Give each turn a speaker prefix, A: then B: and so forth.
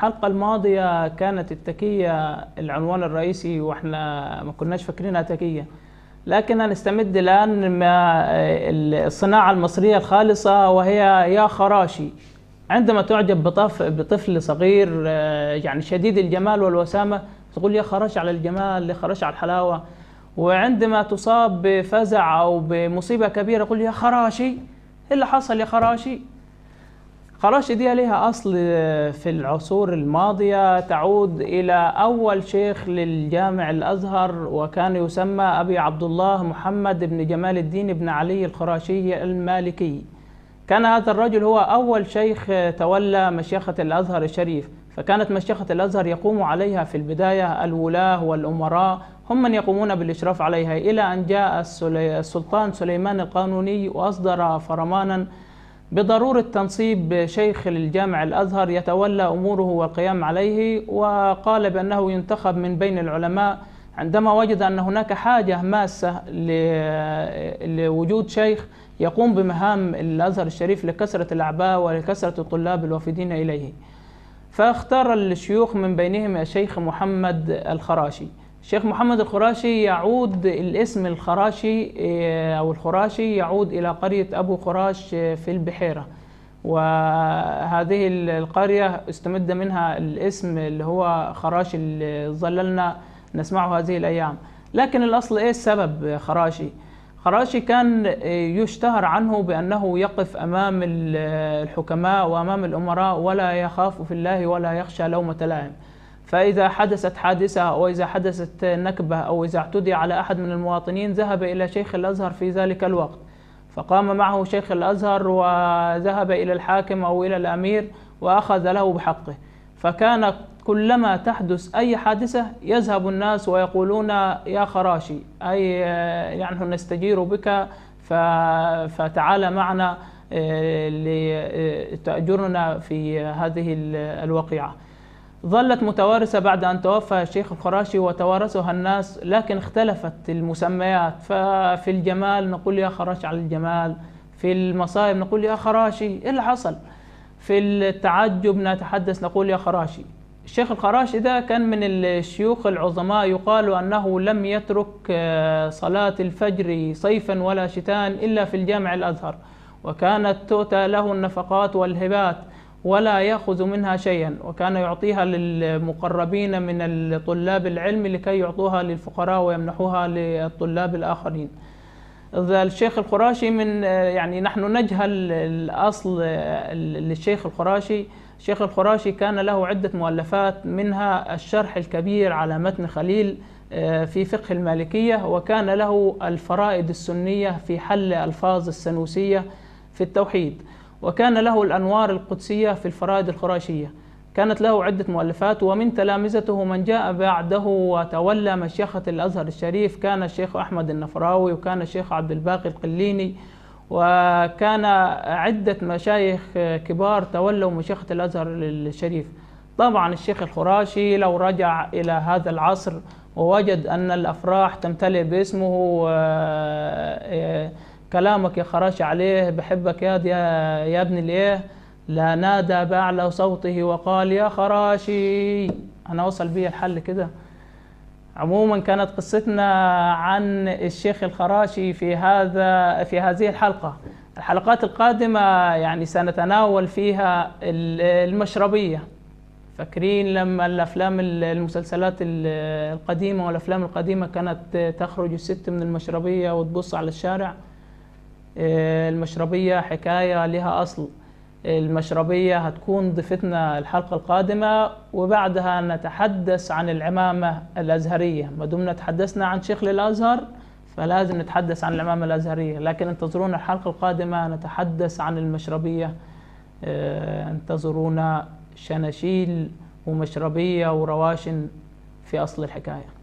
A: الحلقة الماضية كانت التكية العنوان الرئيسي واحنا ما كناش فاكرينها تكية لكن هنستمد الآن ما الصناعة المصرية الخالصة وهي يا خراشي عندما تعجب بطفل صغير يعني شديد الجمال والوسامة تقول يا خراش على الجمال يا خراش على الحلاوة وعندما تصاب بفزع أو بمصيبة كبيرة تقول يا خراشي إيه اللي حصل يا خراشي خراشي دي لها أصل في العصور الماضية تعود إلى أول شيخ للجامع الأزهر وكان يسمى أبي عبد الله محمد بن جمال الدين بن علي الخراشي المالكي كان هذا الرجل هو أول شيخ تولى مشيخة الأزهر الشريف فكانت مشيخة الأزهر يقوم عليها في البداية الولاة والأمراء هم من يقومون بالإشراف عليها إلى أن جاء السلطان سليمان القانوني وأصدر فرمانا بضرورة تنصيب شيخ الجامع الأزهر يتولى أموره والقيام عليه وقال بأنه ينتخب من بين العلماء عندما وجد أن هناك حاجة ماسة لوجود شيخ يقوم بمهام الأزهر الشريف لكثرة الأعباء ولكثرة الطلاب الوافدين إليه فاختار الشيوخ من بينهم الشيخ محمد الخراشي شيخ محمد الخراشي يعود الاسم الخراشي آه، أو الخراشي يعود إلى قرية أبو خراش آه، في البحيرة وهذه القرية استمد منها الاسم اللي هو خراشي اللي ظللنا نسمعه هذه الأيام لكن الأصل إيه السبب خراشي؟ خراشي كان آه، يشتهر عنه بأنه يقف أمام الحكماء وأمام الأمراء ولا يخاف في الله ولا يخشى لومة لائم فإذا حدثت حادثة أو إذا حدثت نكبة أو إذا اعتدي على أحد من المواطنين ذهب إلى شيخ الأزهر في ذلك الوقت فقام معه شيخ الأزهر وذهب إلى الحاكم أو إلى الأمير وأخذ له بحقه فكان كلما تحدث أي حادثة يذهب الناس ويقولون يا خراشي أي يعني نستجير بك فتعال معنا آه، لتأجرنا في هذه الوقيعة ظلت متوارثة بعد أن توفى الشيخ الخراشي وتوارثها الناس لكن اختلفت المسميات ففي الجمال نقول يا خراش على الجمال في المصائب نقول يا خراشي إيه اللي حصل في التعجب نتحدث نقول يا خراشي الشيخ الخراشي ده كان من الشيوخ العظماء يقال أنه لم يترك آه، صلاة الفجر صيفا ولا شتاء إلا في الجامع الأزهر وكانت تؤتى له النفقات والهبات ولا ياخذ منها شيئا وكان يعطيها للمقربين من طلاب العلم لكي يعطوها للفقراء ويمنحوها للطلاب الاخرين ذا الشيخ القراشي من يعني نحن نجهل الاصل للشيخ القراشي الشيخ القراشي كان له عده مؤلفات منها الشرح الكبير على متن خليل آه، في فقه المالكيه وكان له الفرائد السنيه في حل الفاظ السنوسيه في التوحيد وكان له الأنوار القدسية في الفرائد الخراشية كانت له عدة مؤلفات ومن تلامذته من جاء بعده وتولى مشيخة الأزهر الشريف كان الشيخ أحمد النفراوي وكان الشيخ عبد الباقي القليني وكان عدة مشايخ كبار تولوا مشيخة الأزهر الشريف طبعا الشيخ الخراشي لو رجع إلى هذا العصر ووجد أن الأفراح تمتلئ باسمه كلامك يا خراش عليه بحبك يا يا ابن الايه لا نادى بأعلى صوته وقال يا خراشي أنا وصل بي الحل كده عموما كانت قصتنا عن الشيخ الخراشي في هذا في هذه الحلقة الحلقات القادمة يعني سنتناول فيها المشربية فاكرين لما الأفلام المسلسلات القديمة والأفلام القديمة كانت تخرج الست من المشربية وتبص على الشارع المشربية حكاية لها أصل المشربية هتكون ضيفتنا الحلقة القادمة وبعدها نتحدث عن العمامة الأزهرية ما دمنا تحدثنا عن شيخ الأزهر فلازم نتحدث عن العمامة الأزهرية لكن انتظرونا الحلقة القادمة نتحدث عن المشربية آه، انتظرونا شناشيل ومشربية ورواشن في أصل الحكاية